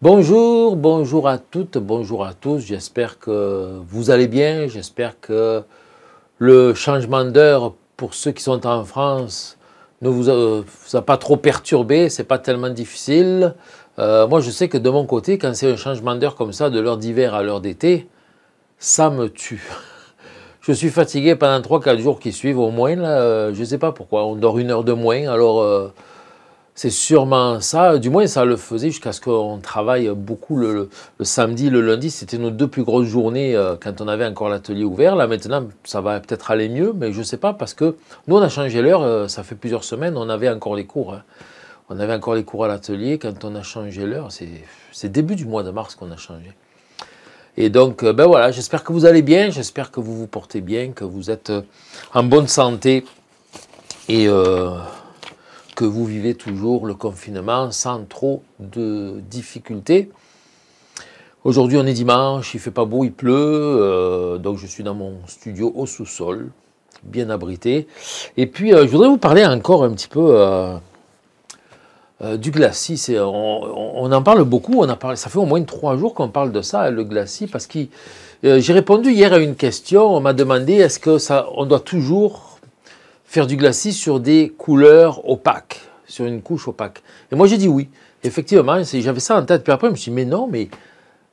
Bonjour, bonjour à toutes, bonjour à tous. J'espère que vous allez bien. J'espère que le changement d'heure pour ceux qui sont en France ne vous a, pas trop perturbé. C'est pas tellement difficile. Euh, moi, je sais que de mon côté, quand c'est un changement d'heure comme ça, de l'heure d'hiver à l'heure d'été, ça me tue. Je suis fatigué pendant 3-4 jours qui suivent au moins. Euh, je ne sais pas pourquoi. On dort une heure de moins. Alors. Euh, c'est sûrement ça, du moins ça le faisait jusqu'à ce qu'on travaille beaucoup le, samedi, le lundi. C'était nos deux plus grosses journées euh, quand on avait encore l'atelier ouvert. Là maintenant, ça va peut-être aller mieux, mais je ne sais pas parce que nous on a changé l'heure, euh, ça fait plusieurs semaines, on avait encore les cours. Hein. On avait encore les cours à l'atelier quand on a changé l'heure. C'est début du mois de mars qu'on a changé. Et donc, euh, ben voilà, j'espère que vous allez bien, j'espère que vous vous portez bien, que vous êtes en bonne santé. Et que vous vivez toujours le confinement sans trop de difficultés. Aujourd'hui, on est dimanche, il fait pas beau, il pleut, euh, donc je suis dans mon studio au sous-sol, bien abrité. Et puis, euh, je voudrais vous parler encore un petit peu euh, du glacis. on, en parle beaucoup, on a parlé, ça fait au moins trois jours qu'on parle de ça, le glacis, parce que j'ai répondu hier à une question, on m'a demandé est-ce que ça, on doit toujours faire du glacis sur des couleurs opaques, sur une couche opaque Et moi, j'ai dit oui. Effectivement, j'avais ça en tête. Puis après, je me suis dit, mais non, mais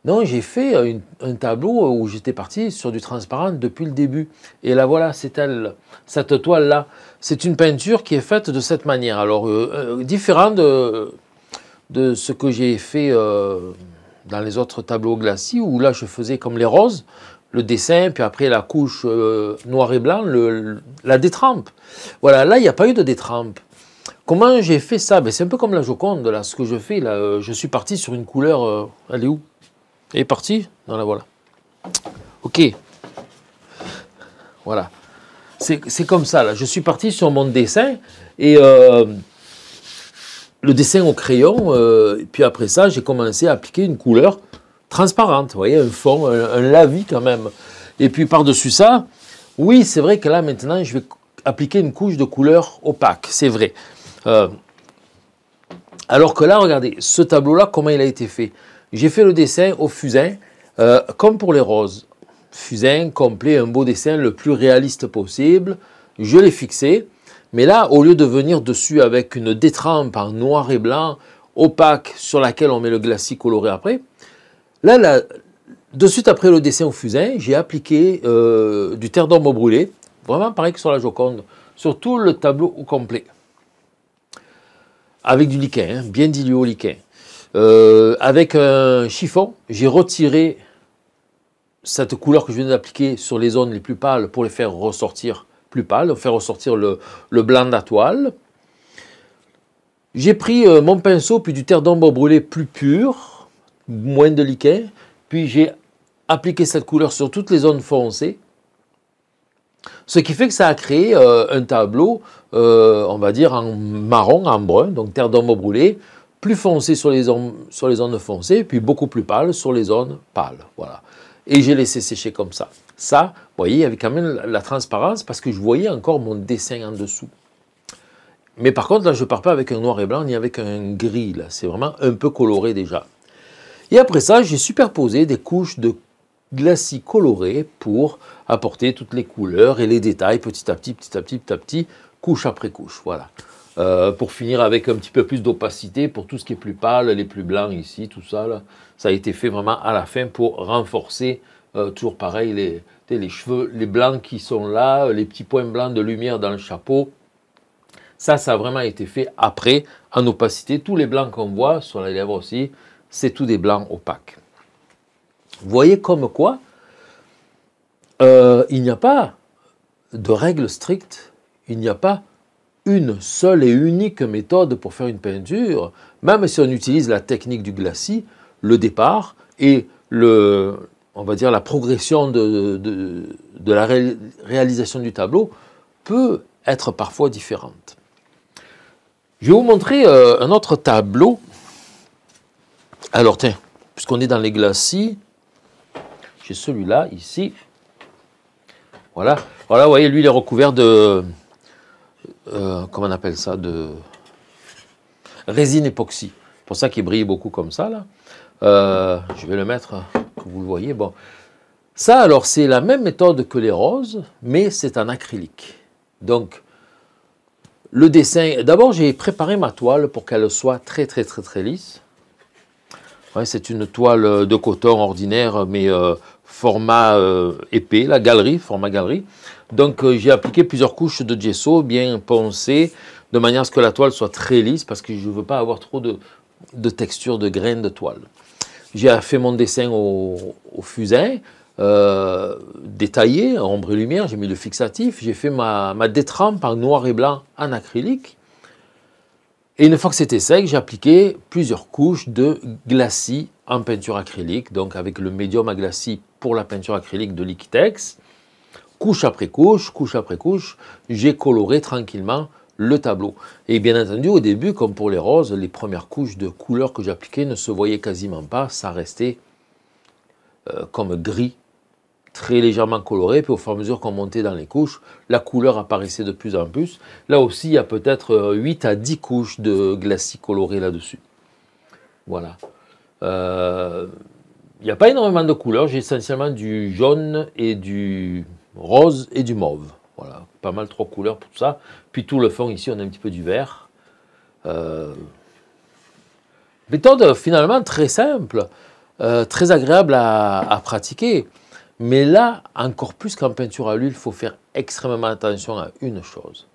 non, j'ai fait euh, un tableau euh, où j'étais parti sur du transparent depuis le début. Et là, voilà, c'est elle, cette toile-là. C'est une peinture qui est faite de cette manière. Alors, euh, différent de, ce que j'ai fait dans les autres tableaux glacis, où là, je faisais comme les roses le dessin, puis après la couche noire euh, noir et blanc, la détrempe. Voilà, là, il n'y a pas eu de détrempe. Comment j'ai fait ça ben, C'est un peu comme la Joconde, là, ce que je fais. Là, euh, je suis parti sur une couleur. Euh, elle est où Elle est partie Non, la voilà. Ok. Voilà. C'est comme ça, là. Je suis parti sur mon dessin et le dessin au crayon. puis après ça, j'ai commencé à appliquer une couleur transparente, vous voyez, un fond, un, lavis quand même. Et puis par-dessus ça, oui, c'est vrai que là maintenant, je vais appliquer une couche de couleur opaque, c'est vrai. Euh, alors que là, regardez, ce tableau-là, comment il a été fait J'ai fait le dessin au fusain, euh, comme pour les roses. Fusain, complet, un beau dessin le plus réaliste possible. Je l'ai fixé. Mais là, au lieu de venir dessus avec une détrempe en noir et blanc, opaque, sur laquelle on met le glacis coloré après, Là, de suite après le dessin au fusain, j'ai appliqué euh, du terre dombre brûlé, vraiment pareil que sur la Joconde, sur tout le tableau au complet. Avec du liquin, hein, bien dilué au liquin. Euh, avec un chiffon, j'ai retiré cette couleur que je viens d'appliquer sur les zones les plus pâles pour les faire ressortir plus pâles, faire ressortir le, blanc de la toile. J'ai pris euh, mon pinceau puis du terre d'ombre brûlé plus pur, moins de liquin, puis j'ai appliqué cette couleur sur toutes les zones foncées, ce qui fait que ça a créé euh, un tableau, euh, on va dire, en marron, en brun, donc terre d'ombre brûlée, plus foncé sur les, zones, sur les zones foncées, puis beaucoup plus pâle sur les zones pâles. Voilà. Et j'ai laissé sécher comme ça. Ça, vous voyez, il y avait quand même la transparence parce que je voyais encore mon dessin en dessous. Mais par contre, là, je ne pars pas avec un noir et blanc ni avec un gris. C'est vraiment un peu coloré déjà. Et après ça, j'ai superposé des couches de glacis colorés pour apporter toutes les couleurs et les détails petit à petit, petit à petit, petit à petit, couche après couche. Voilà. Euh, pour finir avec un petit peu plus d'opacité pour tout ce qui est plus pâle, les plus blancs ici, tout ça, là, ça a été fait vraiment à la fin pour renforcer, euh, toujours pareil, les, les cheveux, les blancs qui sont là, les petits points blancs de lumière dans le chapeau. Ça, ça a vraiment été fait après, en opacité. Tous les blancs qu'on voit, sur les lèvres aussi, c'est tout des blancs opaques. voyez comme quoi euh, il n'y a pas de règles strictes, il n'y a pas une seule et unique méthode pour faire une peinture, même si on utilise la technique du glacis, le départ et le, on va dire la progression de, la réalisation du tableau peut être parfois différente. Je vais vous montrer euh, un autre tableau alors, tiens, puisqu'on est dans les glacis, j'ai celui-là ici. Voilà. Voilà, vous voyez, lui, il est recouvert de. Euh, comment on appelle ça De résine époxy. C'est pour ça qu'il brille beaucoup comme ça, là. Euh, je vais le mettre, que vous le voyez. Bon. Ça, alors, c'est la même méthode que les roses, mais c'est en acrylique. Donc, le dessin. D'abord, j'ai préparé ma toile pour qu'elle soit très, très, très, très lisse c'est une toile euh, de coton ordinaire, mais euh, format euh, épais, la galerie, format galerie. Donc j'ai appliqué plusieurs couches de gesso bien poncées, de manière à ce que la toile soit très lisse, parce que je ne veux pas avoir trop de, texture de graines de toile. J'ai fait mon dessin au, fusain, détaillé, ombre et lumière, j'ai mis le fixatif, j'ai fait ma, ma détrempe en noir et blanc en acrylique, et une fois que c'était sec, j'ai appliqué plusieurs couches de glacis en peinture acrylique, donc avec le médium à glacis pour la peinture acrylique de l'Iquitex. Couche après couche, couche après couche, j'ai coloré tranquillement le tableau. Et bien entendu, au début, comme pour les roses, les premières couches de couleur que j'appliquais ne se voyaient quasiment pas, ça restait euh, comme gris très légèrement coloré, puis au fur et à mesure qu'on montait dans les couches, la couleur apparaissait de plus en plus. Là aussi, il y a peut-être 8 euh, à 10 couches de glacis coloré là-dessus. Voilà. Euh, il n'y a pas énormément de couleurs, j'ai essentiellement du jaune et du rose et du mauve. Voilà, pas mal trois couleurs pour tout ça. Puis tout le fond ici, on a un petit peu du vert. Euh, méthode finalement très simple, très agréable à pratiquer. Mais là, encore plus qu'en peinture à l'huile, il faut faire extrêmement attention à une chose.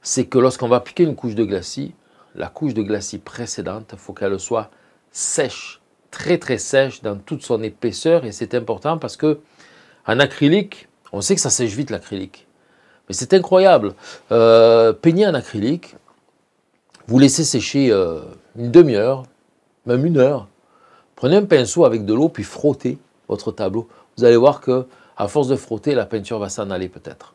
C'est que lorsqu'on va appliquer une couche de glacis, la couche de glacis précédente, il faut qu'elle soit sèche, très très sèche dans toute son épaisseur. Et c'est important parce que en acrylique, on sait que ça sèche vite l'acrylique. Mais c'est incroyable. Euh, peignez peigner en acrylique, vous laissez sécher euh, une demi-heure, même une heure. Prenez un pinceau avec de l'eau, puis frottez votre tableau vous allez voir que à force de frotter, la peinture va s'en aller peut-être.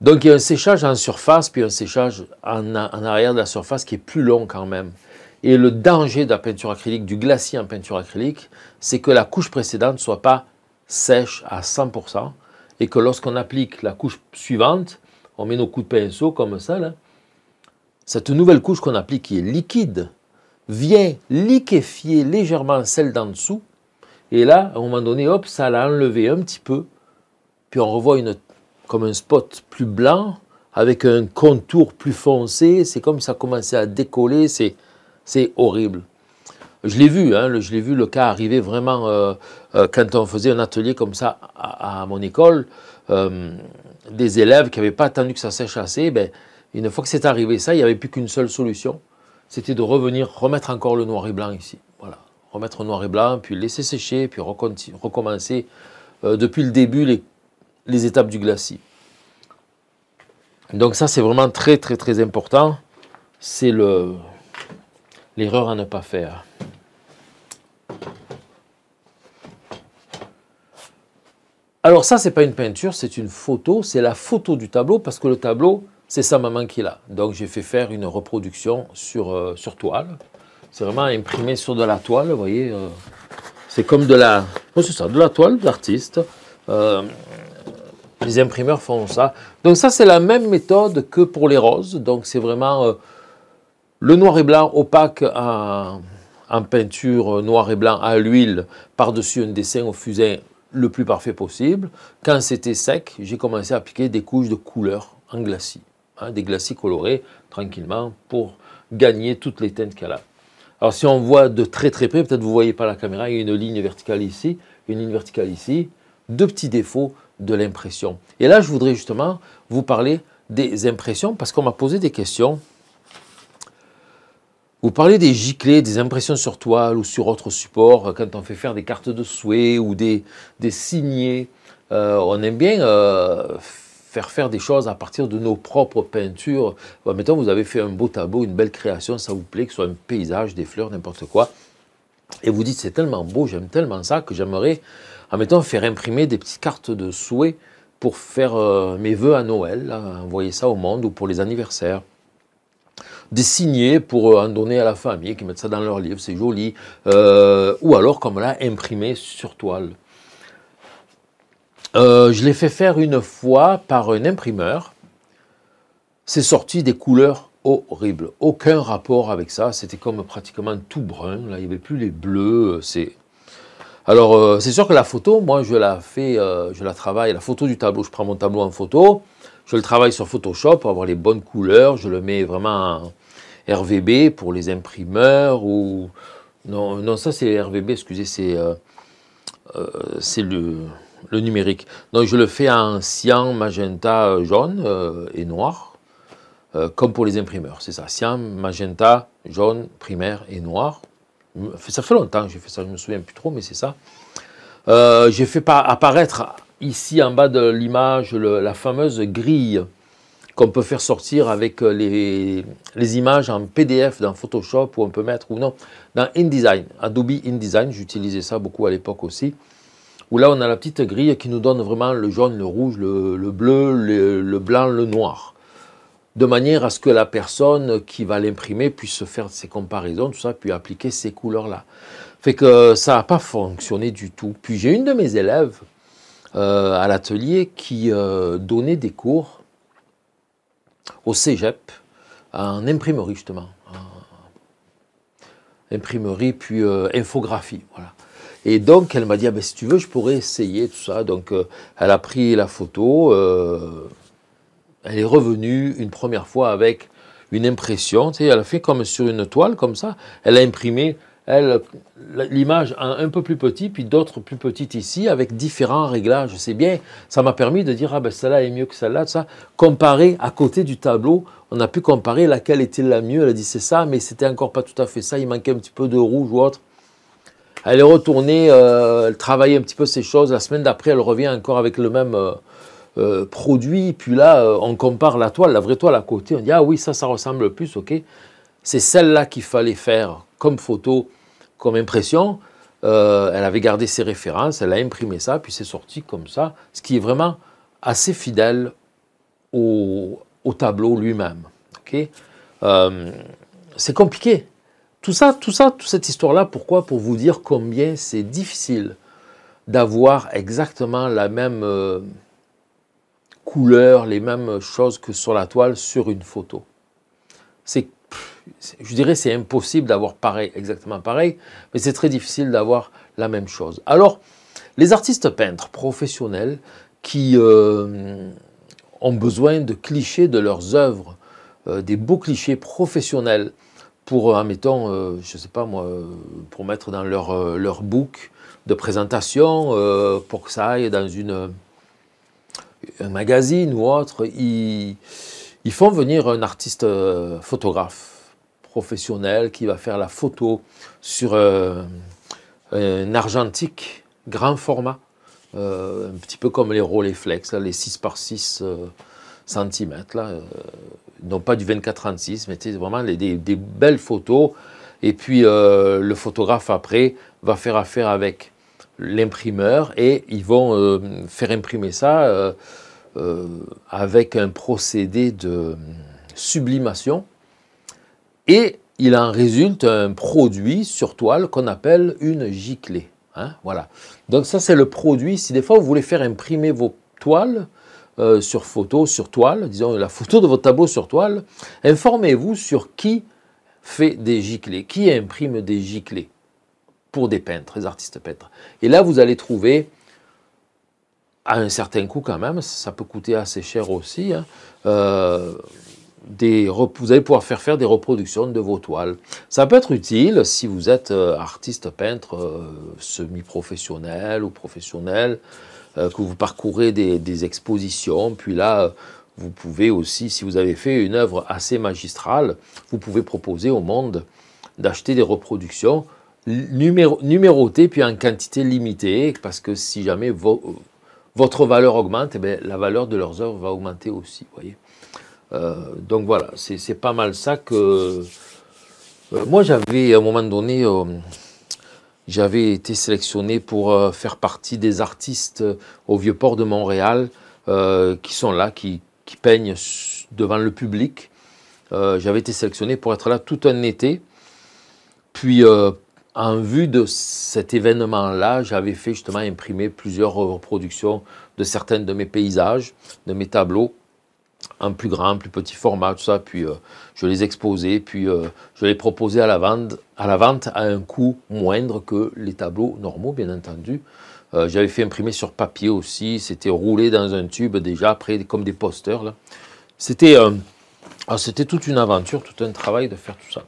Donc il y a un séchage en surface, puis un séchage en, arrière de la surface qui est plus long quand même. Et le danger de la peinture acrylique, du glacis en peinture acrylique, c'est que la couche précédente ne soit pas sèche à 100%, et que lorsqu'on applique la couche suivante, on met nos coups de pinceau comme ça, là, cette nouvelle couche qu'on applique qui est liquide, vient liquéfier légèrement celle d'en dessous, et là, à un moment donné, hop, ça l'a enlevé un petit peu. Puis on revoit une, comme un spot plus blanc, avec un contour plus foncé. C'est comme ça commençait à décoller. C'est, c'est horrible. Je l'ai vu, hein, je l'ai vu le cas arriver vraiment euh, euh, quand on faisait un atelier comme ça à, mon école. Euh, des élèves qui n'avaient pas attendu que ça sèche assez, ben, une fois que c'est arrivé ça, il n'y avait plus qu'une seule solution, c'était de revenir remettre encore le noir et blanc ici remettre noir et blanc, puis laisser sécher, puis recommencer euh, depuis le début les, étapes du glacis. Donc ça, c'est vraiment très, très, très important. C'est l'erreur à ne pas faire. Alors ça, c'est pas une peinture, c'est une photo, c'est la photo du tableau, parce que le tableau, c'est sa maman qui l'a. Donc j'ai fait faire une reproduction sur, euh, sur toile. C'est vraiment imprimé sur de la toile, vous voyez. Euh, c'est comme de la, oh, c'est ça, de la toile d'artiste. Euh, les imprimeurs font ça. Donc ça, c'est la même méthode que pour les roses. Donc c'est vraiment euh, le noir et blanc opaque en, peinture noir et blanc à l'huile par-dessus un dessin au fusain le plus parfait possible. Quand c'était sec, j'ai commencé à appliquer des couches de couleurs en glacis, hein, des glacis colorés tranquillement pour gagner toutes les teintes qu'elle a. Alors si on voit de très très près, peut-être vous ne voyez pas la caméra, il y a une ligne verticale ici, une ligne verticale ici, deux petits défauts de l'impression. Et là, je voudrais justement vous parler des impressions parce qu'on m'a posé des questions. Vous parlez des giclées, des impressions sur toile ou sur autre support, quand on fait faire des cartes de souhait ou des, des signés. Euh, on aime bien euh, faire faire des choses à partir de nos propres peintures. mettons, vous avez fait un beau tableau, une belle création, ça vous plaît, que ce soit un paysage, des fleurs, n'importe quoi. Et vous dites, c'est tellement beau, j'aime tellement ça que j'aimerais, en admettons, faire imprimer des petites cartes de souhaits pour faire euh, mes vœux à Noël, envoyer ça au monde ou pour les anniversaires des signés pour euh, en donner à la famille, qui mettent ça dans leur livre, c'est joli. Euh, ou alors, comme là, imprimer sur toile. Euh, je l'ai fait faire une fois par un imprimeur. C'est sorti des couleurs horribles. Aucun rapport avec ça. C'était comme pratiquement tout brun. il n'y avait plus les bleus. Euh, alors euh, c'est sûr que la photo, moi je la fais, je la travaille. La photo du tableau, je prends mon tableau en photo, je le travaille sur Photoshop pour avoir les bonnes couleurs. Je le mets vraiment en RVB pour les imprimeurs non, non ça c'est RVB. Excusez, c'est c'est le le numérique. Donc je le fais en cyan, magenta, euh, jaune euh, et noir, euh, comme pour les imprimeurs, c'est ça. Cyan, magenta, jaune, primaire et noir. Hum, ça fait longtemps que j'ai fait ça, je ne me souviens plus trop, mais c'est ça. j'ai fait apparaître ici en bas de l'image la fameuse grille qu'on peut faire sortir avec les, les, images en PDF dans Photoshop ou on peut mettre ou non dans InDesign, Adobe InDesign, j'utilisais ça beaucoup à l'époque aussi où là on a la petite grille qui nous donne vraiment le jaune, le rouge, le, bleu, le, blanc, le noir, de manière à ce que la personne qui va l'imprimer puisse faire ses comparaisons, tout ça, puis appliquer ces couleurs-là. Fait que ça n'a pas fonctionné du tout. Puis j'ai une de mes élèves euh, à l'atelier qui euh, donnait des cours au cégep, en imprimerie justement, imprimerie puis euh, infographie, voilà. Et donc, elle m'a dit, ah ben, si tu veux, je pourrais essayer tout ça. Donc, euh, elle a pris la photo. Euh, elle est revenue une première fois avec une impression. Tu sais, elle a fait comme sur une toile, comme ça. Elle a imprimé elle, l'image un, peu plus petit, puis d'autres plus petites ici, avec différents réglages. C'est bien, ça m'a permis de dire, ah ben celle-là est mieux que celle-là, ça. comparé à côté du tableau, on a pu comparer laquelle était la mieux. Elle a dit, c'est ça, mais c'était encore pas tout à fait ça, il manquait un petit peu de rouge ou autre. Elle est retournée, euh, elle travaillait un petit peu ces choses. La semaine d'après, elle revient encore avec le même euh, euh, produit. Puis là, euh, on compare la toile, la vraie toile à côté. On dit, ah oui, ça, ça ressemble plus, ok. C'est celle-là qu'il fallait faire comme photo, comme impression. elle avait gardé ses références, elle a imprimé ça, puis c'est sorti comme ça, ce qui est vraiment assez fidèle au, tableau lui-même. c'est compliqué, tout ça, tout ça, toute cette histoire-là, pourquoi Pour vous dire combien c'est difficile d'avoir exactement la même euh, couleur, les mêmes choses que sur la toile sur une photo. C'est, je dirais, c'est impossible d'avoir pareil, exactement pareil, mais c'est très difficile d'avoir la même chose. Alors, les artistes peintres professionnels qui euh, ont besoin de clichés de leurs œuvres, euh, des beaux clichés professionnels, pour, euh, admettons, euh, je sais pas moi, euh, pour mettre dans leur, leur book de présentation, pour que ça aille dans une, un magazine ou autre, ils, font venir un artiste photographe professionnel qui va faire la photo sur un argentique grand format, un petit peu comme les Rolleiflex, les 6 par 6 cm. Là, non pas du 24-36, mais c'est vraiment des, belles photos. Et puis euh, le photographe après va faire affaire avec l'imprimeur et ils vont euh, faire imprimer ça euh, avec un procédé de sublimation. Et il en résulte un produit sur toile qu'on appelle une giclée. Hein, voilà. Donc ça c'est le produit. Si des fois vous voulez faire imprimer vos toiles, euh, sur photo, sur toile, disons la photo de votre tableau sur toile, informez-vous sur qui fait des giclées, qui imprime des giclées pour des peintres, des artistes peintres. Et là, vous allez trouver, à un certain coût quand même, ça peut coûter assez cher aussi, hein, euh, des, vous allez pouvoir faire faire des reproductions de vos toiles. Ça peut être utile si vous êtes euh, artiste peintre semi-professionnel ou professionnel. Euh, que vous parcourez des, expositions, puis là, euh, vous pouvez aussi, si vous avez fait une œuvre assez magistrale, vous pouvez proposer au monde d'acheter des reproductions numérotées, puis en quantité limitée, parce que si jamais euh, votre valeur augmente, eh la valeur de leurs œuvres va augmenter aussi. Voyez. donc voilà, c'est pas mal ça que... moi, j'avais à un moment donné j'avais été sélectionné pour euh, faire partie des artistes euh, au Vieux-Port de Montréal euh, qui sont là, qui, peignent devant le public. j'avais été sélectionné pour être là tout un été. Puis, en vue de cet événement-là, j'avais fait justement imprimer plusieurs reproductions de certaines de mes paysages, de mes tableaux en plus grand, plus petit format, tout ça. Puis euh, je les exposais, puis euh, je les proposais à la, vente, à la vente à un coût moindre que les tableaux normaux, bien entendu. Euh, j'avais fait imprimer sur papier aussi, c'était roulé dans un tube déjà, après, comme des posters. là. C'était ah, toute une aventure, tout un travail de faire tout ça.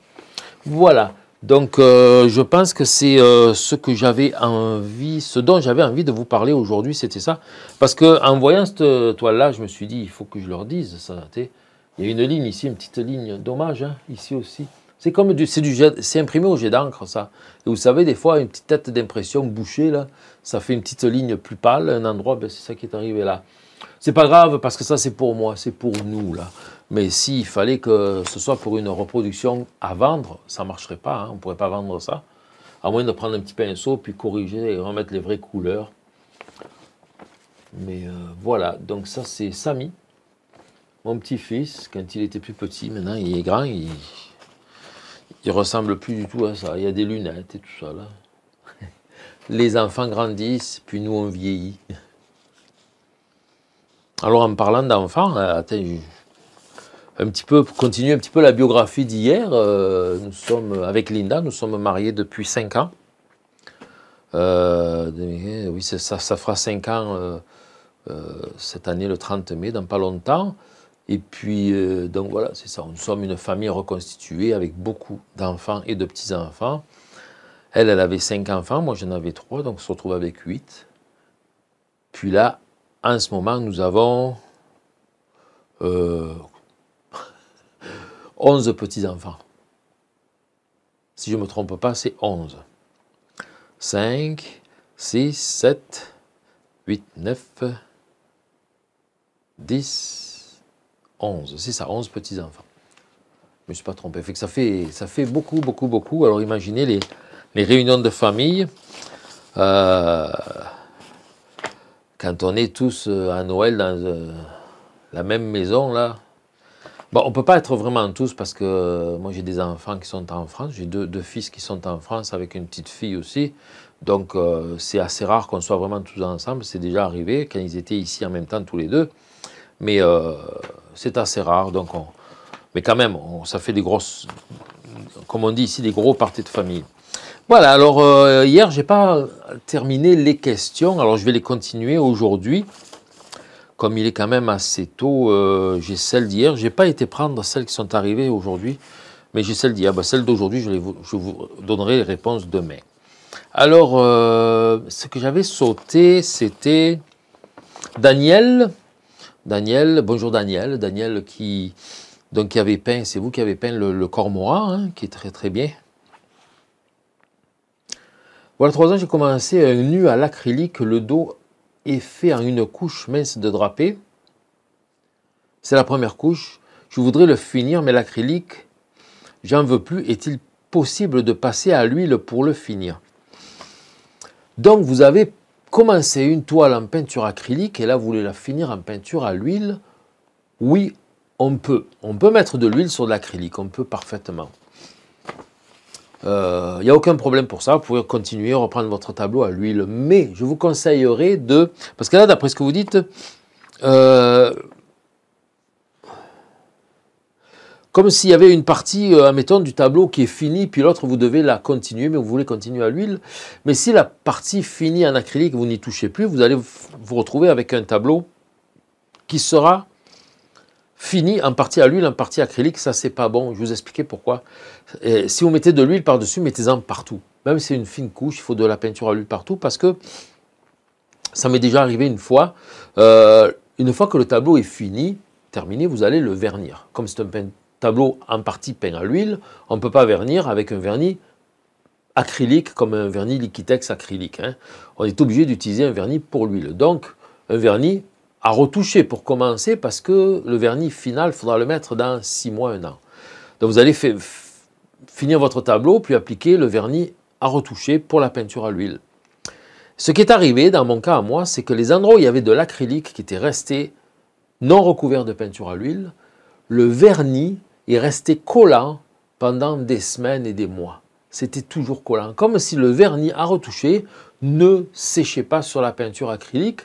Voilà, donc, euh, je pense que c'est euh, ce que j'avais envie, ce dont j'avais envie de vous parler aujourd'hui, c'était ça. Parce que en voyant cette euh, toile-là, je me suis dit, il faut que je leur dise ça. Il y a une ligne ici, une petite ligne, dommage, hein, ici aussi. C'est comme du, c'est du, c'est imprimé au jet d'encre, ça. Et vous savez, des fois, une petite tête d'impression bouchée, là, ça fait une petite ligne plus pâle, un endroit, ben, c'est ça qui est arrivé là. C'est pas grave, parce que ça, c'est pour moi, c'est pour nous, là. Mais s'il fallait que ce soit pour une reproduction à vendre, ça ne marcherait pas, hein. on ne pourrait pas vendre ça. À moins de prendre un petit pinceau, puis corriger et remettre les vraies couleurs. Mais euh, voilà, donc ça c'est Samy, mon petit-fils, quand il était plus petit, maintenant il est grand, il, il ressemble plus du tout à ça. Il y a des lunettes et tout ça Les enfants grandissent, puis nous on vieillit. Alors en parlant d'enfants, euh, attends, un petit peu, pour continuer un petit peu la biographie d'hier. Euh, nous sommes avec Linda, nous sommes mariés depuis 5 ans. Euh, eh oui, ça, ça fera 5 ans euh, cette année, le 30 mai, dans pas longtemps. Et puis, donc voilà, c'est ça. Nous sommes une famille reconstituée avec beaucoup d'enfants et de petits-enfants. Elle, elle avait cinq enfants, moi j'en avais 3, donc on se retrouve avec 8. Puis là, en ce moment, nous avons 11 petits-enfants. Si je ne me trompe pas, c'est 11. 5, 6, 7, 8, 9, 10, 11. C'est ça, 11 petits-enfants. Je ne me suis pas trompé. que ça, fait, ça fait beaucoup, beaucoup, beaucoup. Alors imaginez les, réunions de famille. Euh, quand on est tous euh, à Noël dans euh, la même maison, là, Bon, on ne peut pas être vraiment tous parce que euh, moi j'ai des enfants qui sont en France, j'ai deux, fils qui sont en France avec une petite fille aussi. Donc euh, c'est assez rare qu'on soit vraiment tous ensemble. C'est déjà arrivé quand ils étaient ici en même temps tous les deux. Mais euh, c'est assez rare. Donc Mais quand même, ça fait des grosses, comme on dit ici, des gros parties de famille. Voilà, alors hier, je n'ai pas terminé les questions. Alors je vais les continuer aujourd'hui comme il est quand même assez tôt, euh, j'ai celle d'hier. Je n'ai pas été prendre celles qui sont arrivées aujourd'hui, mais j'ai celle d'hier. Bah, celle d'aujourd'hui, je, vous donnerai les réponses demain. Alors, euh, ce que j'avais sauté, c'était Daniel. Daniel, bonjour Daniel. Daniel qui, donc, qui avait peint, c'est vous qui avez peint le, cormoran, hein, qui est très très bien. Voilà trois ans, j'ai commencé un nu à l'acrylique, le dos et fait en une couche mince de drapé. C'est la première couche. Je voudrais le finir, mais l'acrylique, j'en veux plus. Est-il possible de passer à l'huile pour le finir Donc vous avez commencé une toile en peinture acrylique et là vous voulez la finir en peinture à l'huile. Oui, on peut. On peut mettre de l'huile sur de l'acrylique, on peut parfaitement. Il euh, a aucun problème pour ça. Vous pouvez continuer, reprendre votre tableau à l'huile. Mais je vous conseillerais de... Parce que là, d'après ce que vous dites, euh, comme s'il y avait une partie, euh, admettons, du tableau qui est finie, puis l'autre, vous devez la continuer, mais vous voulez continuer à l'huile. Mais si la partie finie en acrylique, vous n'y touchez plus, vous allez vous retrouver avec un tableau qui sera fini en partie à l'huile, en partie acrylique, ça c'est pas bon. Je vous expliquais pourquoi. si vous mettez de l'huile par-dessus, mettez-en partout. Même si c'est une fine couche, il faut de la peinture à l'huile partout parce que ça m'est déjà arrivé une fois. Euh, une fois que le tableau est fini, terminé, vous allez le vernir. Comme c'est un tableau en partie peint à l'huile, on ne peut pas vernir avec un vernis acrylique comme un vernis liquitex acrylique. Hein. On est obligé d'utiliser un vernis pour l'huile. Donc, un vernis à retoucher pour commencer parce que le vernis final, il faudra le mettre dans 6 mois, 1 an. Donc vous allez finir votre tableau, puis appliquer le vernis à retoucher pour la peinture à l'huile. Ce qui est arrivé dans mon cas à moi, c'est que les endroits où il y avait de l'acrylique qui était resté non recouvert de peinture à l'huile, le vernis est resté collant pendant des semaines et des mois. C'était toujours collant, comme si le vernis à retoucher ne séchait pas sur la peinture acrylique,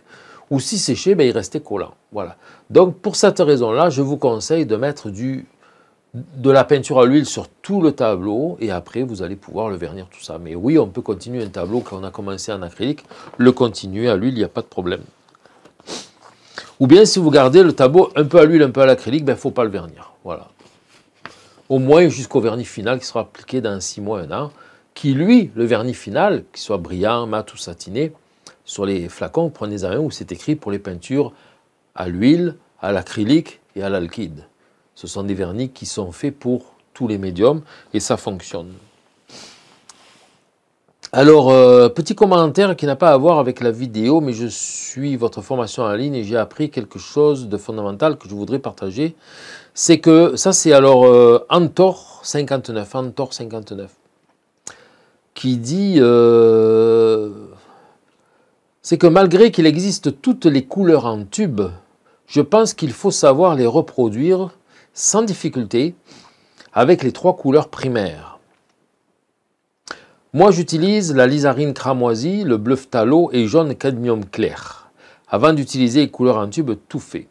ou si séché, ben, il restait collant. Voilà. Donc pour cette raison-là, je vous conseille de mettre du, de la peinture à l'huile sur tout le tableau et après vous allez pouvoir le vernir tout ça. Mais oui, on peut continuer un tableau qu'on a commencé en acrylique, le continuer à l'huile, il n'y a pas de problème. Ou bien si vous gardez le tableau un peu à l'huile, un peu à l'acrylique, il ben, ne faut pas le vernir. Voilà. Au moins jusqu'au vernis final qui sera appliqué dans 6 mois, 1 an, qui lui, le vernis final, qui soit brillant, mat ou satiné, sur les flacons, prenez-en un où c'est écrit pour les peintures à l'huile, à l'acrylique et à l'alkyde. Ce sont des vernis qui sont faits pour tous les médiums et ça fonctionne. Alors, euh, petit commentaire qui n'a pas à voir avec la vidéo, mais je suis votre formation en ligne et j'ai appris quelque chose de fondamental que je voudrais partager. C'est que ça, c'est alors euh, Antor 59, Antor 59, qui dit euh, c'est que malgré qu'il existe toutes les couleurs en tube, je pense qu'il faut savoir les reproduire sans difficulté avec les trois couleurs primaires. Moi j'utilise la lizarine cramoisie, le bleu phtalo et jaune cadmium clair, avant d'utiliser les couleurs en tube tout fait.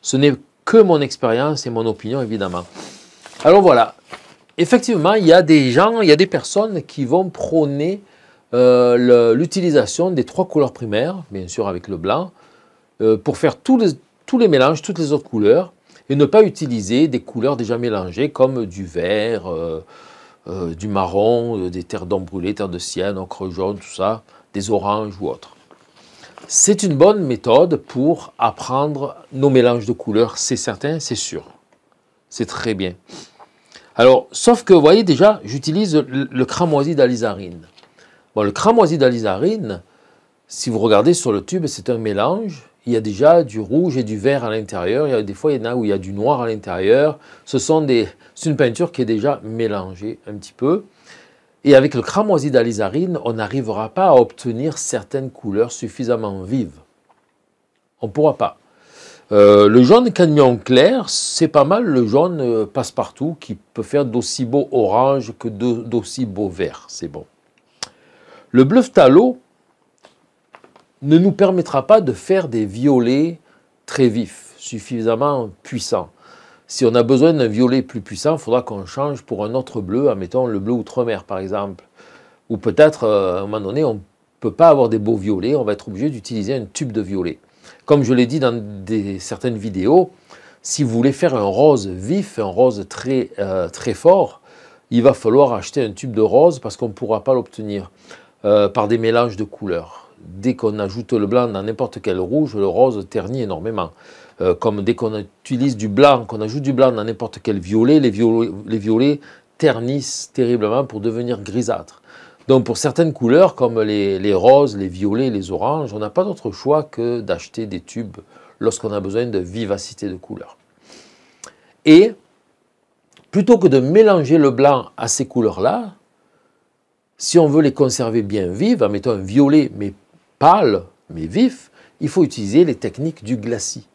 Ce n'est que mon expérience et mon opinion évidemment. Alors voilà, effectivement il y a des gens, il y a des personnes qui vont prôner euh, l'utilisation des trois couleurs primaires, bien sûr avec le blanc, euh, pour faire tous les, tous les mélanges, toutes les autres couleurs, et ne pas utiliser des couleurs déjà mélangées comme du vert, euh, du marron, des terres d'ombre brûlées, terres de sienne, ocre jaune, tout ça, des oranges ou autres. C'est une bonne méthode pour apprendre nos mélanges de couleurs, c'est certain, c'est sûr. C'est très bien. Alors, sauf que, vous voyez déjà, j'utilise le cramoisi d'alizarine. Bon, le cramoisi d'alizarine, si vous regardez sur le tube, c'est un mélange. Il y a déjà du rouge et du vert à l'intérieur. des fois, il y en a où il y a du noir à l'intérieur. Ce sont des, c'est une peinture qui est déjà mélangée un petit peu. Et avec le cramoisi d'alizarine, on n'arrivera pas à obtenir certaines couleurs suffisamment vives. On ne pourra pas. Euh, le jaune cagnon clair, c'est pas mal le jaune euh, passe-partout qui peut faire d'aussi beaux orange que d'aussi beaux vert. C'est bon. Le bleu phtalo ne nous permettra pas de faire des violets très vifs, suffisamment puissants. Si on a besoin d'un violet plus puissant, il faudra qu'on change pour un autre bleu, admettons le bleu outre-mer par exemple. Ou peut-être, euh, à un moment donné, on ne peut pas avoir des beaux violets, on va être obligé d'utiliser un tube de violet. Comme je l'ai dit dans certaines vidéos, si vous voulez faire un rose vif, un rose très, euh, très fort, il va falloir acheter un tube de rose parce qu'on ne pourra pas l'obtenir. Euh, par des mélanges de couleurs. Dès qu'on ajoute le blanc dans n'importe quel rouge, le rose ternit énormément. Euh, comme dès qu'on utilise du blanc, qu'on ajoute du blanc dans n'importe quel violet, les, violets, ternissent terriblement pour devenir grisâtres. Donc pour certaines couleurs, comme les, les roses, les violets, les oranges, on n'a pas d'autre choix que d'acheter des tubes lorsqu'on a besoin de vivacité de couleur. Et plutôt que de mélanger le blanc à ces couleurs-là, si on veut les conserver bien vives, en mettant un violet mais pâle, mais vif, il faut utiliser les techniques du glacis.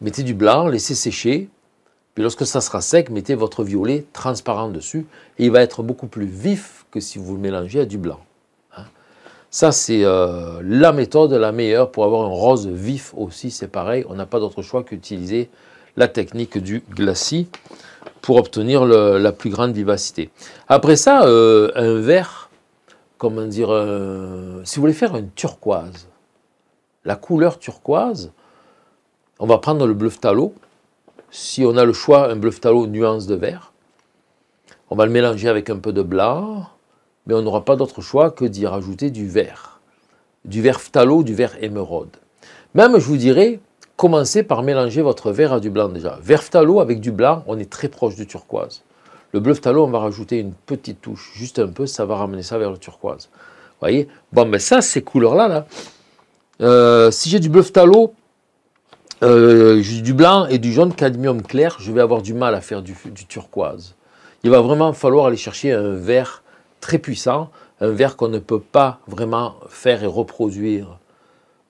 Mettez du blanc, laissez sécher, puis lorsque ça sera sec, mettez votre violet transparent dessus et il va être beaucoup plus vif que si vous le mélangez à du blanc. Hein. ça, c'est euh, la méthode la meilleure pour avoir un rose vif aussi, c'est pareil, on n'a pas d'autre choix qu'utiliser la technique du glacis pour obtenir la plus grande vivacité. Après ça, euh, un vert, comment dire, euh, si vous voulez faire une turquoise, la couleur turquoise, on va prendre le bleu phtalo, Si on a le choix, un bleu phtalo, nuance de vert. On va le mélanger avec un peu de blanc, mais on n'aura pas d'autre choix que d'y rajouter du vert. Du vert phtalo, du vert émeraude. Même, je vous dirais, Commencez par mélanger votre vert à du blanc déjà. Vert phtalo avec du blanc, on est très proche du turquoise. Le bleu phtalo, on va rajouter une petite touche, juste un peu, ça va ramener ça vers le turquoise. Vous voyez Bon, mais ça, ces couleurs-là, là, euh, si j'ai du bleu phtalo, euh, du blanc et du jaune cadmium clair, je vais avoir du mal à faire du, turquoise. Il va vraiment falloir aller chercher un vert très puissant, un vert qu'on ne peut pas vraiment faire et reproduire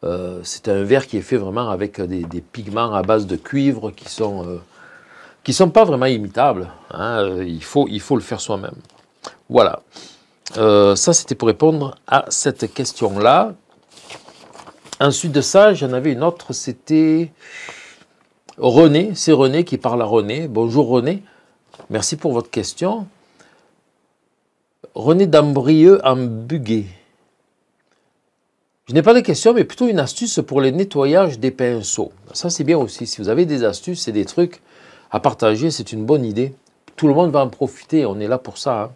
euh, c'est un verre qui est fait vraiment avec euh, des, pigments à base de cuivre qui sont euh, qui sont pas vraiment imitables. Hein. Il faut il faut le faire soi-même. Voilà. ça c'était pour répondre à cette question là. Ensuite de ça, j'en avais une autre. C'était René. C'est René qui parle à René. Bonjour René. Merci pour votre question. René d'Ambrieux en Buguet. Je n'ai pas de question, mais plutôt une astuce pour le nettoyage des pinceaux. Ça, c'est bien aussi. Si vous avez des astuces et des trucs à partager, c'est une bonne idée. Tout le monde va en profiter, on est là pour ça. Hein.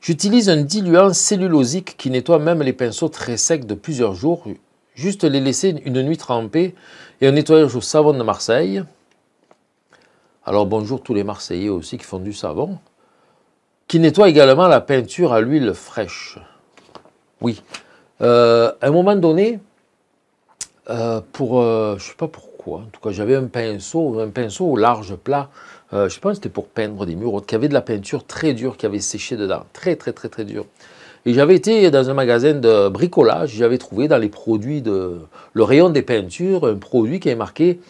J'utilise un diluant cellulosique qui nettoie même les pinceaux très secs de plusieurs jours. Juste les laisser une nuit tremper et un nettoyage au savon de Marseille. Alors bonjour tous les Marseillais aussi qui font du savon. Qui nettoie également la peinture à l'huile fraîche. Oui, euh, à un moment donné, euh, pour, je euh, je sais pas pourquoi, en tout cas, j'avais un pinceau, un pinceau large plat. Euh, je pense que c'était pour peindre des murs, qui avait de la peinture très dure, qui avait séché dedans, très très très très dure. Et j'avais été dans un magasin de bricolage, j'avais trouvé dans les produits de le rayon des peintures un produit qui avait marqué,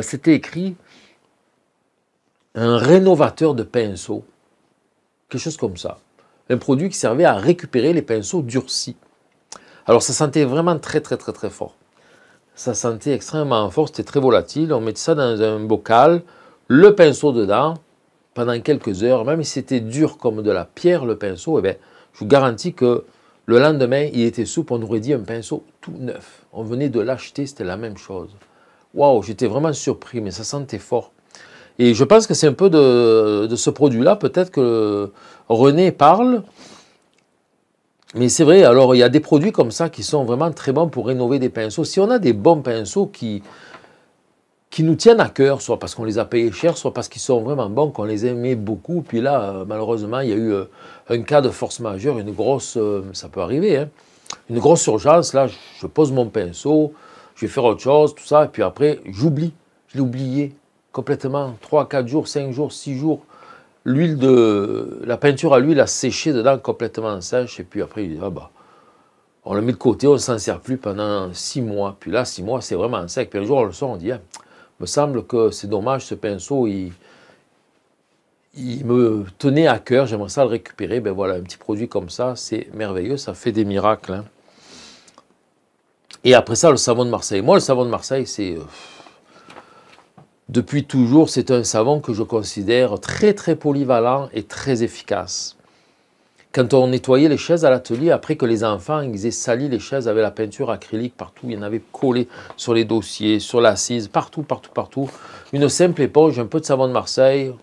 c'était écrit un rénovateur de pinceaux, quelque chose comme ça, un produit qui servait à récupérer les pinceaux durcis. Alors ça sentait vraiment très très très très fort. Ça sentait extrêmement fort, c'était très volatile. On mettait ça dans un bocal, le pinceau dedans, pendant quelques heures, même si c'était dur comme de la pierre le pinceau, eh bien, je vous garantis que le lendemain, il était souple, on aurait dit un pinceau tout neuf. On venait de l'acheter, c'était la même chose. Waouh, j'étais vraiment surpris, mais ça sentait fort. Et je pense que c'est un peu de, de ce produit-là, peut-être que René parle. Mais c'est vrai, alors il y a des produits comme ça qui sont vraiment très bons pour rénover des pinceaux. Si on a des bons pinceaux qui, qui nous tiennent à cœur, soit parce qu'on les a payés cher, soit parce qu'ils sont vraiment bons, qu'on les aimait beaucoup, puis là, euh, malheureusement, il y a eu euh, un cas de force majeure, une grosse, euh, ça peut arriver, hein, une grosse urgence, là, je pose mon pinceau, je vais faire autre chose, tout ça, et puis après, j'oublie, je l'ai oublié complètement, 3, 4 jours, 5 jours, 6 jours, l'huile de la peinture à l'huile a séché dedans complètement sèche et puis après il dit ah bah on l'a mis de côté, on s'en sert plus pendant six mois. Puis là, six mois, c'est vraiment sec. Puis un jour, on le sort, on dit, ah, me semble que c'est dommage, ce pinceau, il, il me tenait à cœur, j'aimerais ça le récupérer. Ben voilà, un petit produit comme ça, c'est merveilleux, ça fait des miracles. Hein. Et après ça, le savon de Marseille. Moi, le savon de Marseille, c'est euh, depuis toujours, c'est un savon que je considère très très polyvalent et très efficace. Quand on nettoyait les chaises à l'atelier, après que les enfants ils aient sali les chaises avec la peinture acrylique partout, il y en avait collé sur les dossiers, sur l'assise, partout, partout, partout. Une simple éponge, un peu de savon de Marseille,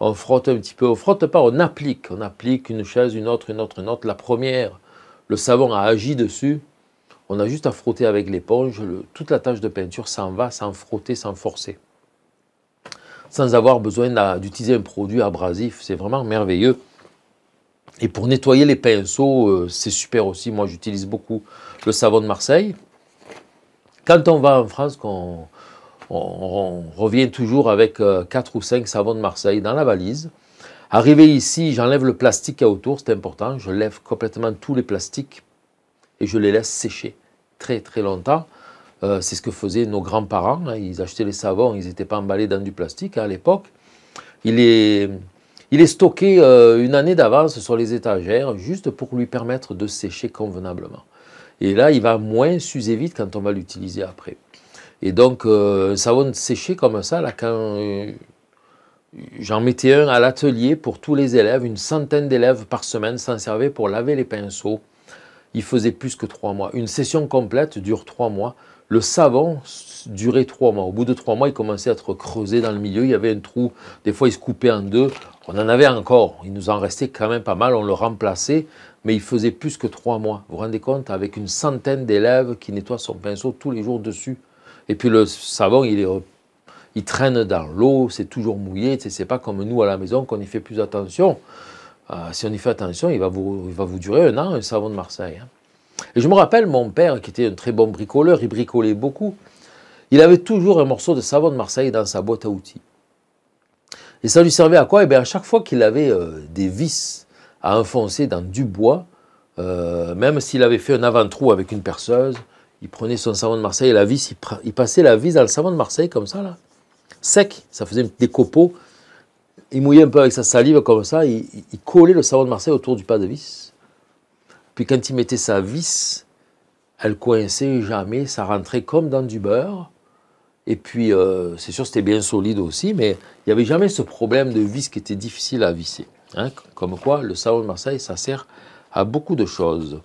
on frotte un petit peu, on frotte pas, on applique, on applique une chaise, une autre, une autre, une autre. La première, le savon a agi dessus, on a juste à frotter avec l'éponge, toute la tâche de peinture s'en va sans frotter, sans forcer sans avoir besoin d'utiliser un produit abrasif. C'est vraiment merveilleux. Et pour nettoyer les pinceaux, euh, c'est super aussi. Moi, j'utilise beaucoup le savon de Marseille. Quand on va en France, on, revient toujours avec 4 euh, ou 5 savons de Marseille dans la valise. Arrivé ici, j'enlève le plastique à autour, c'est important. Je lève complètement tous les plastiques et je les laisse sécher très très longtemps. Euh, c'est ce que faisaient nos grands-parents. Hein. Ils achetaient les savons, ils n'étaient pas emballés dans du plastique hein, à l'époque. Il est, stocké euh, une année d'avance sur les étagères, juste pour lui permettre de sécher convenablement. Et là, il va moins s'user vite quand on va l'utiliser après. Et donc, euh, un savon séché comme ça, là, quand euh, j'en mettais un à l'atelier pour tous les élèves, une centaine d'élèves par semaine s'en servaient pour laver les pinceaux. Il faisait plus que trois mois. Une session complète dure trois mois. Le savon durait trois mois. Au bout de trois mois, il commençait à être creusé dans le milieu. Il y avait un trou. Des fois, il se coupait en deux. On en avait encore. Il nous en restait quand même pas mal. On le remplaçait, mais il faisait plus que trois mois. Vous vous rendez compte Avec une centaine d'élèves qui nettoient son pinceau tous les jours dessus. Et puis le savon, il est euh, il traîne dans l'eau, c'est toujours mouillé, n'est pas comme nous à la maison qu'on y fait plus attention. Euh, si on y fait attention, il va vous, durer un an, un savon de Marseille. Hein. Et je me rappelle mon père, qui était un très bon bricoleur, il bricolait beaucoup. Il avait toujours un morceau de savon de Marseille dans sa boîte à outils. Et ça lui servait à quoi Eh bien, à chaque fois qu'il avait euh, des vis à enfoncer dans du bois, euh, même s'il avait fait un avant-trou avec une perceuse, il prenait son savon de Marseille et la vis, il, passait la vis dans le savon de Marseille comme ça, là, sec, ça faisait des copeaux. Il mouillait un peu avec sa salive comme ça, il, il collait le savon de Marseille autour du pas de vis. Puis quand il mettait sa vis, elle coinçait jamais, ça rentrait comme dans du beurre. Et puis, euh, c'est sûr, c'était bien solide aussi, mais il n'y avait jamais ce problème de vis qui était difficile à visser. Hein. comme quoi, le salon de Marseille, ça sert à beaucoup de choses.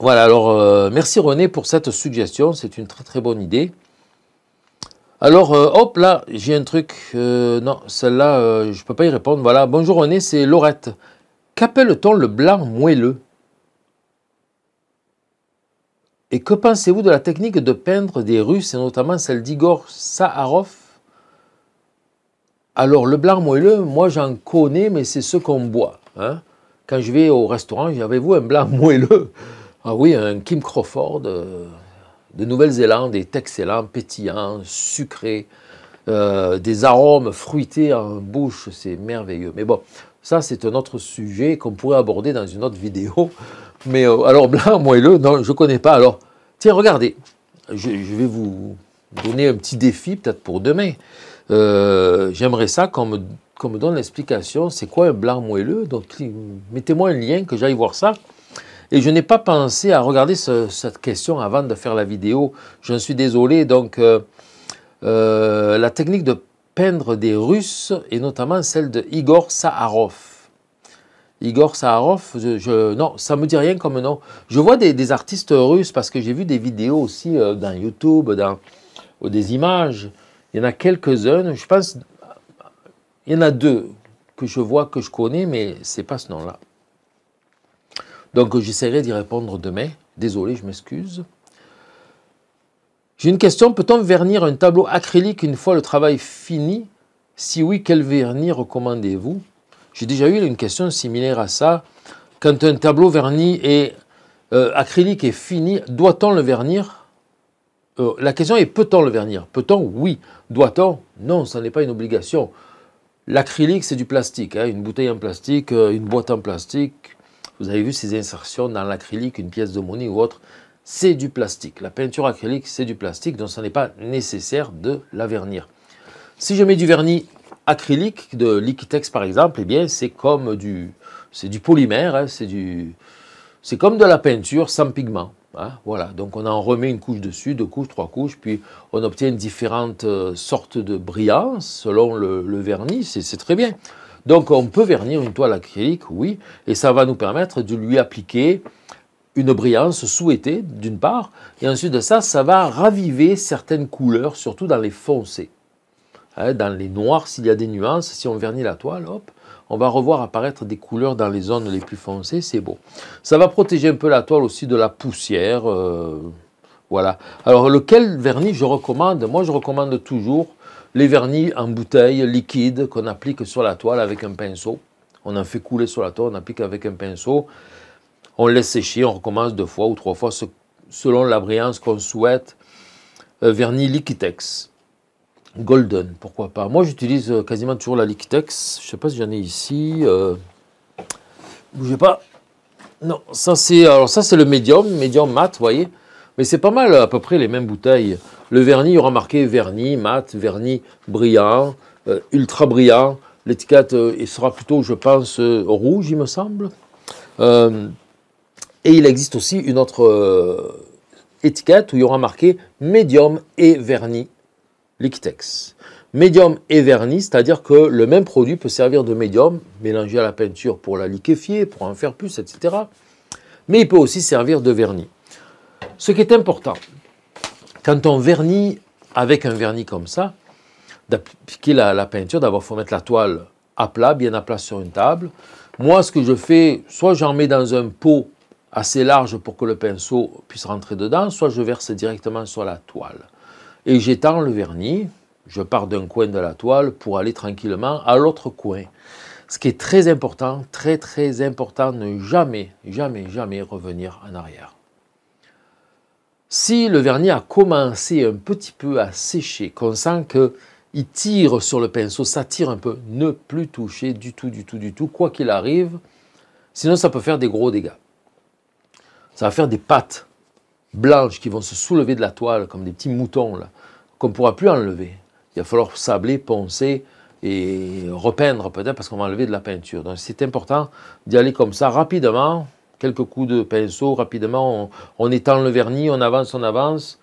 Voilà, alors euh, merci René pour cette suggestion, c'est une très très bonne idée. Alors, euh, hop, là, j'ai un truc. non, celle-là, je ne peux pas y répondre. Voilà, bonjour René, c'est Laurette. Qu'appelle-t-on le blanc moelleux Et que pensez-vous de la technique de peindre des Russes, et notamment celle d'Igor Saharov Alors, le blanc moelleux, moi j'en connais, mais c'est ce qu'on boit. Hein. Quand je vais au restaurant, j'avais-vous un blanc moelleux Ah oui, un Kim Crawford euh, de Nouvelle-Zélande, est excellent, pétillant, sucré, euh, des arômes fruités en bouche, c'est merveilleux. Mais bon, ça, c'est un autre sujet qu'on pourrait aborder dans une autre vidéo. Mais euh, alors, blanc, moelleux, non, je ne connais pas. Alors, tiens, regardez, je, vais vous donner un petit défi, peut-être pour demain. Euh, j'aimerais ça qu'on me, donne l'explication, c'est quoi un blanc moelleux Donc, mettez-moi un lien que j'aille voir ça. Et je n'ai pas pensé à regarder cette question avant de faire la vidéo. Je suis désolé. Donc, euh, la technique de peindre des Russes, et notamment celle de Igor Saharov. Igor Saharov, je, non, ça me dit rien comme nom. Je vois des, artistes russes parce que j'ai vu des vidéos aussi euh, dans YouTube, dans, des images. Il y en a quelques-unes, je pense, il y en a deux que je vois, que je connais, mais c'est pas ce nom-là. Donc j'essaierai d'y répondre demain. Désolé, je m'excuse. J'ai une question, peut-on vernir un tableau acrylique une fois le travail fini Si oui, quel vernis recommandez-vous J'ai déjà eu une question similaire à ça. Quand un tableau verni est euh, acrylique est fini, doit-on le vernir euh, La question est peut-on le vernir Peut-on Oui. Doit-on Non, ça n'est pas une obligation. L'acrylique, c'est du plastique. Hein. une bouteille en plastique, euh, une boîte en plastique. Vous avez vu ces insertions dans l'acrylique, une pièce de monnaie ou autre c'est du plastique. La peinture acrylique, c'est du plastique, donc ça n'est pas nécessaire de la vernir. Si je mets du vernis acrylique, de Liquitex par exemple, eh bien c'est comme du, c'est du polymère, hein, c'est du, c'est comme de la peinture sans pigment. Hein, voilà, donc on en remet une couche dessus, deux couches, trois couches, puis on obtient différentes euh, sortes de brillance selon le, le vernis, c'est très bien. Donc on peut vernir une toile acrylique, oui, et ça va nous permettre de lui appliquer une brillance souhaitée, d'une part, et ensuite de ça, ça va raviver certaines couleurs, surtout dans les foncés. Hein, dans les noirs, s'il y a des nuances, si on vernit la toile, hop, on va revoir apparaître des couleurs dans les zones les plus foncées, c'est beau. Ça va protéger un peu la toile aussi de la poussière, euh, voilà. Alors lequel vernis je recommande Moi je recommande toujours les vernis en bouteille liquide qu'on applique sur la toile avec un pinceau. On en fait couler sur la toile, on applique avec un pinceau on laisse sécher, on recommence deux fois ou trois fois selon la brillance qu'on souhaite. Euh, vernis Liquitex. Golden, pourquoi pas. Moi, j'utilise euh, quasiment toujours la Liquitex. Je ne sais pas si j'en ai ici. Euh... Bougez pas. Non, ça c'est alors ça c'est le médium, médium mat, voyez. Mais c'est pas mal à peu près les mêmes bouteilles. Le vernis, il y aura marqué vernis mat, vernis brillant, euh, ultra brillant. L'étiquette, il sera plutôt, je pense, rouge, il me semble. Et il existe aussi une autre euh, étiquette où il y aura marqué médium et vernis Liquitex. Médium et vernis, c'est-à-dire que le même produit peut servir de médium, mélangé à la peinture pour la liquéfier, pour en faire plus, etc. Mais il peut aussi servir de vernis. Ce qui est important, quand on vernit avec un vernis comme ça, d'appliquer la, la, peinture, d'abord il faut mettre la toile à plat, bien à plat sur une table. Moi, ce que je fais, soit j'en mets dans un pot assez large pour que le pinceau puisse rentrer dedans, soit je verse directement sur la toile. Et j'étends le vernis, je pars d'un coin de la toile pour aller tranquillement à l'autre coin. Ce qui est très important, très très important, ne jamais, jamais, jamais revenir en arrière. Si le vernis a commencé un petit peu à sécher, qu'on sent qu'il tire sur le pinceau, ça tire un peu, ne plus toucher du tout, du tout, du tout, quoi qu'il arrive, sinon ça peut faire des gros dégâts. Ça va faire des pattes blanches qui vont se soulever de la toile comme des petits moutons, qu'on ne pourra plus enlever. Il va falloir sabler, poncer et repeindre peut-être parce qu'on va enlever de la peinture. Donc c'est important d'y aller comme ça rapidement, quelques coups de pinceau, rapidement, on, étend le vernis, on avance, on avance.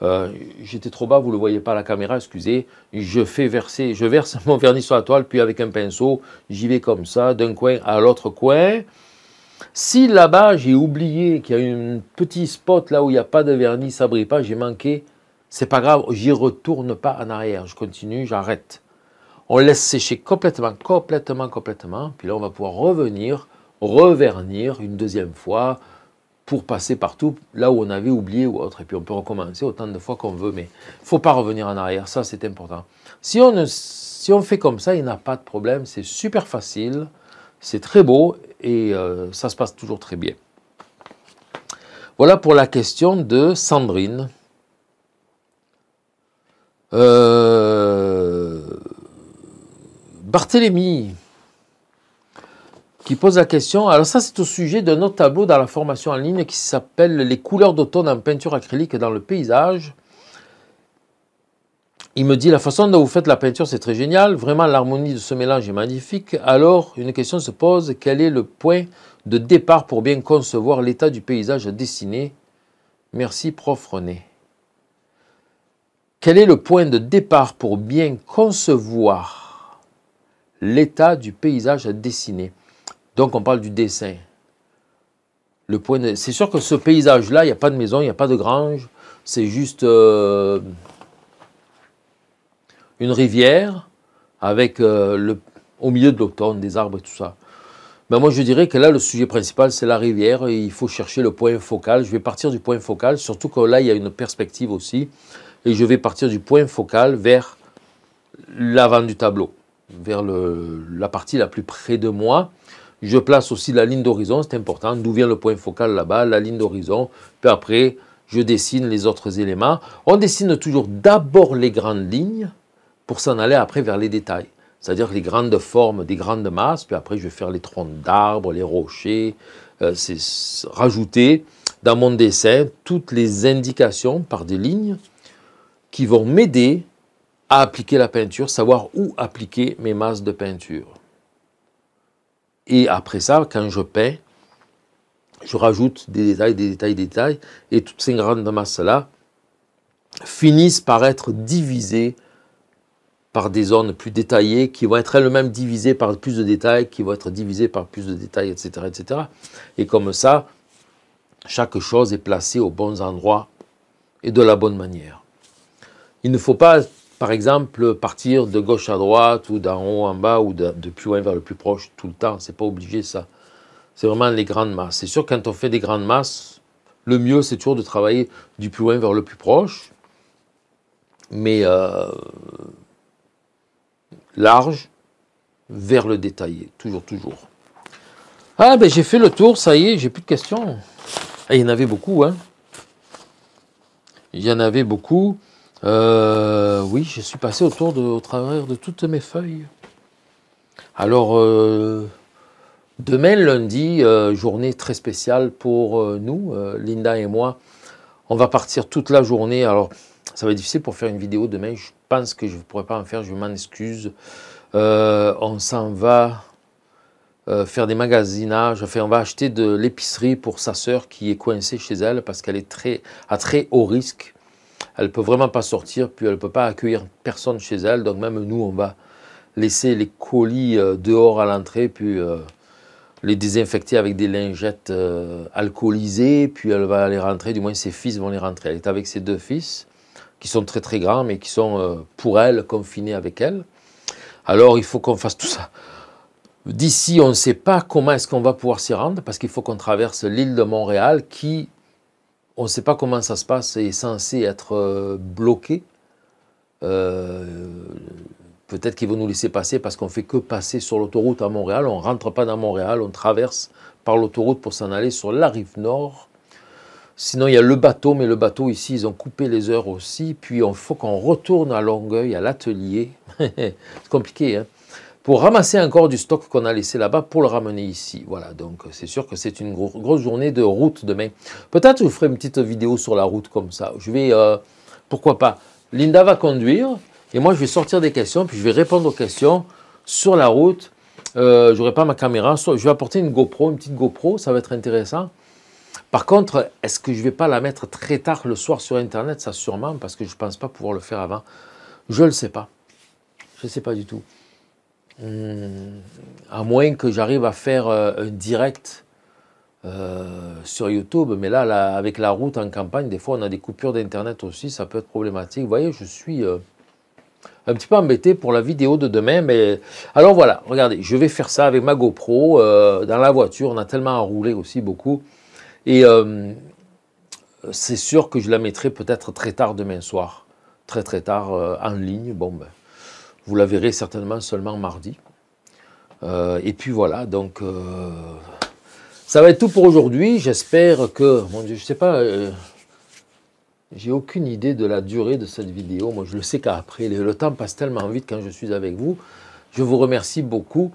Euh, j'étais trop bas, vous ne le voyez pas à la caméra, excusez. Je fais verser, je verse mon vernis sur la toile, puis avec un pinceau, j'y vais comme ça, d'un coin à l'autre coin. Si là-bas, j'ai oublié qu'il y a un petit spot là où il n'y a pas de vernis, ça brille pas, j'ai manqué, c'est pas grave, j'y retourne pas en arrière, je continue, j'arrête. On laisse sécher complètement, complètement, complètement, puis là on va pouvoir revenir, revernir une deuxième fois pour passer partout là où on avait oublié ou autre. Et puis on peut recommencer autant de fois qu'on veut, mais il faut pas revenir en arrière, ça c'est important. Si si on fait comme ça, il n'y a pas de problème, c'est super facile. C'est très beau et euh, ça se passe toujours très bien. Voilà pour la question de Sandrine. Euh, Barthélémy qui pose la question. Alors ça, c'est au sujet d'un autre tableau dans la formation en ligne qui s'appelle Les couleurs d'automne en peinture acrylique dans le paysage il me dit la façon dont vous faites la peinture, c'est très génial. Vraiment, l'harmonie de ce mélange est magnifique. Alors, une question se pose quel est le point de départ pour bien concevoir l'état du paysage à dessiner Merci, prof René. Quel est le point de départ pour bien concevoir l'état du paysage à dessiner Donc, on parle du dessin. Le point C'est sûr que ce paysage-là, il n'y a pas de maison, il n'y a pas de grange. C'est juste. Euh, une rivière avec euh, le, au milieu de l'automne, des arbres et tout ça. Mais ben, moi, je dirais que là, le sujet principal, c'est la rivière. Et il faut chercher le point focal. Je vais partir du point focal, surtout que là, il y a une perspective aussi. Et je vais partir du point focal vers l'avant du tableau, vers la partie la plus près de moi. Je place aussi la ligne d'horizon, c'est important. D'où vient le point focal là-bas, la ligne d'horizon. Puis après, je dessine les autres éléments. On dessine toujours d'abord les grandes lignes pour s'en aller après vers les détails. C'est-à-dire les grandes formes des grandes masses, puis après je vais faire les troncs d'arbres, les rochers, euh, c'est rajouter dans mon dessin toutes les indications par des lignes qui vont m'aider à appliquer la peinture, savoir où appliquer mes masses de peinture. Et après ça, quand je peins, je rajoute des détails, des détails, des détails, et toutes ces grandes masses-là finissent par être divisées par des zones plus détaillées qui vont être elles-mêmes divisées par plus de détails, qui vont être divisées par plus de détails, etc. etc. Et comme ça, chaque chose est placée aux bons endroits et de la bonne manière. Il ne faut pas, par exemple, partir de gauche à droite ou d'en haut en bas ou de, plus loin vers le plus proche tout le temps. C'est pas obligé ça. C'est vraiment les grandes masses. C'est sûr quand on fait des grandes masses, le mieux c'est toujours de travailler du plus loin vers le plus proche. Mais euh, large vers le détaillé, toujours, toujours. Ah ben j'ai fait le tour, ça y est, j'ai plus de questions. Ah, il y en avait beaucoup, hein. Il y en avait beaucoup. Euh, oui, je suis passé autour de, au travers de toutes mes feuilles. Alors, euh, demain, lundi, euh, journée très spéciale pour nous, Linda et moi. On va partir toute la journée. Alors, ça va être difficile pour faire une vidéo demain. Je pense que je ne pourrai pas en faire, je m'en excuse. Euh, on s'en va euh, faire des magasinages, enfin, on va acheter de l'épicerie pour sa sœur qui est coincée chez elle parce qu'elle est très, à très haut risque. Elle peut vraiment pas sortir, puis elle peut pas accueillir personne chez elle. Donc même nous, on va laisser les colis euh, dehors à l'entrée, puis les désinfecter avec des lingettes alcoolisées, puis elle va les rentrer, du moins ses fils vont les rentrer. Elle est avec ses deux fils qui sont très très grands, mais qui sont euh, pour elles, confinés avec elles. Alors il faut qu'on fasse tout ça. D'ici, on ne sait pas comment est-ce qu'on va pouvoir s'y rendre, parce qu'il faut qu'on traverse l'île de Montréal, qui, on ne sait pas comment ça se passe, est censé être euh, bloqué. Euh, peut-être qu'ils vont nous laisser passer parce qu'on ne fait que passer sur l'autoroute à Montréal. On ne rentre pas dans Montréal, on traverse par l'autoroute pour s'en aller sur la rive nord Sinon, il y a le bateau, mais le bateau ici, ils ont coupé les heures aussi. Puis, il faut qu'on retourne à Longueuil, à l'atelier. C'est compliqué, hein pour ramasser encore du stock qu'on a laissé là-bas pour le ramener ici. Voilà, donc c'est sûr que c'est une grosse journée de route demain. Peut-être je ferai une petite vidéo sur la route comme ça. Je vais, euh, pourquoi pas, Linda va conduire et moi je vais sortir des questions, puis je vais répondre aux questions sur la route. Euh, je n'aurai pas ma caméra, je vais apporter une GoPro, une petite GoPro, ça va être intéressant. Par contre, est-ce que je ne vais pas la mettre très tard le soir sur Internet Ça sûrement, parce que je ne pense pas pouvoir le faire avant. Je ne le sais pas. Je ne sais pas du tout. Hmm. à moins que j'arrive à faire euh, un direct euh, sur YouTube, mais là, avec la route en campagne, des fois on a des coupures d'internet aussi, ça peut être problématique. Vous voyez, je suis euh, un petit peu embêté pour la vidéo de demain, mais alors voilà, regardez, je vais faire ça avec ma GoPro dans la voiture. On a tellement à rouler aussi beaucoup. Et euh, c'est sûr que je la mettrai peut-être très tard demain soir, très très tard euh, en ligne. Bon, ben, vous la verrez certainement seulement mardi. Euh, et puis voilà, donc ça va être tout pour aujourd'hui. J'espère que, mon Dieu, je sais pas, j'ai aucune idée de la durée de cette vidéo. Moi, je le sais qu'après, le temps passe tellement vite quand je suis avec vous. Je vous remercie beaucoup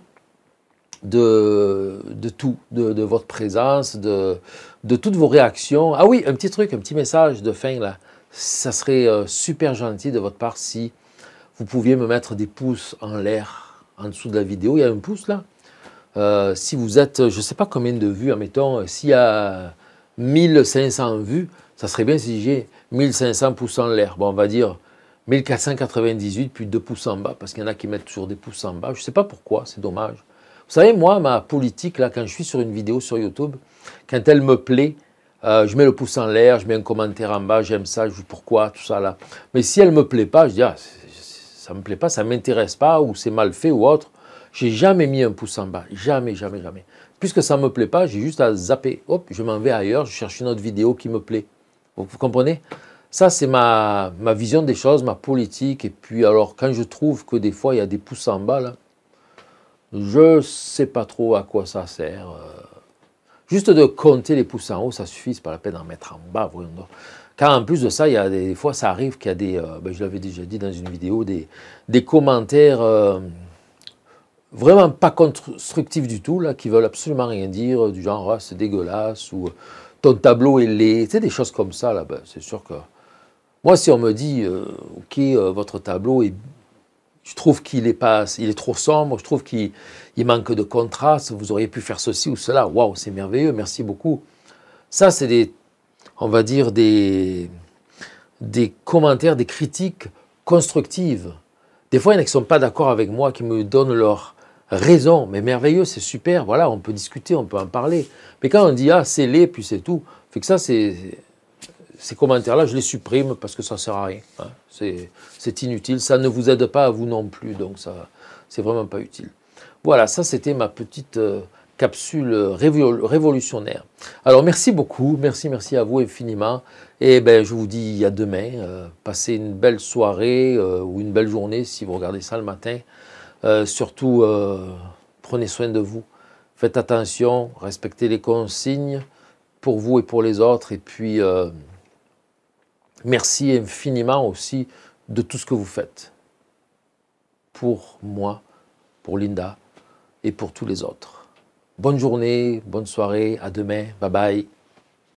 de, de tout, de, votre présence, de, de toutes vos réactions. Ah oui, un petit truc, un petit message de fin là. Ça serait euh, super gentil de votre part si vous pouviez me mettre des pouces en l'air en dessous de la vidéo. Il y a un pouce là. Euh, si vous êtes, je ne sais pas combien de vues, admettons, euh, s'il y a 1500 vues, ça serait bien si j'ai 1500 pouces en l'air. Bon, on va dire 1498 puis 2 pouces en bas, parce qu'il y en a qui mettent toujours des pouces en bas. Je ne sais pas pourquoi, c'est dommage. Vous savez, moi, ma politique, là, quand je suis sur une vidéo sur YouTube, quand elle me plaît, euh, je mets le pouce en l'air, je mets un commentaire en bas, j'aime ça, je dis pourquoi, tout ça là. Mais si elle ne me plaît pas, je dis ah, ça ne me plaît pas, ça ne m'intéresse pas, ou c'est mal fait ou autre. J'ai jamais mis un pouce en bas, jamais, jamais, jamais. Puisque ça ne me plaît pas, j'ai juste à zapper. Hop, je m'en vais ailleurs, je cherche une autre vidéo qui me plaît. Vous, comprenez Ça, c'est ma, ma vision des choses, ma politique. Et puis, alors, quand je trouve que des fois, il y a des pouces en bas, là, je ne sais pas trop à quoi ça sert. Euh. Juste de compter les pouces en haut, ça suffit, pas la peine d'en mettre en bas. Car en plus de ça, il y a des, fois, ça arrive qu'il y a des, euh, ben, je l'avais déjà dit dans une vidéo, des, commentaires euh, vraiment pas constructifs du tout, là, qui veulent absolument rien dire, du genre ah, c'est dégueulasse ou ton tableau est laid, tu des choses comme ça, là, ben, c'est sûr que. Moi, si on me dit, OK, votre tableau est je trouve qu'il est, pas, il est trop sombre, je trouve qu'il manque de contraste, vous auriez pu faire ceci ou cela, waouh, c'est merveilleux, merci beaucoup. Ça, c'est des, on va dire, des, des commentaires, des critiques constructives. Des fois, il y en a qui ne sont pas d'accord avec moi, qui me donnent leur raison, mais merveilleux, c'est super, voilà, on peut discuter, on peut en parler. Mais quand on dit, ah, c'est laid, puis c'est tout, fait que ça, c'est ces commentaires-là, je les supprime parce que ça ne sert à rien. Hein. C'est inutile, ça ne vous aide pas à vous non plus, donc ça, c'est vraiment pas utile. Voilà, ça c'était ma petite euh, capsule révolutionnaire. Alors merci beaucoup, merci, merci à vous infiniment. Et ben, je vous dis à demain. Euh, passez une belle soirée euh, ou une belle journée si vous regardez ça le matin. surtout, prenez soin de vous. Faites attention, respectez les consignes pour vous et pour les autres. Et puis. Merci infiniment aussi de tout ce que vous faites pour moi, pour Linda et pour tous les autres. Bonne journée, bonne soirée, à demain, bye bye.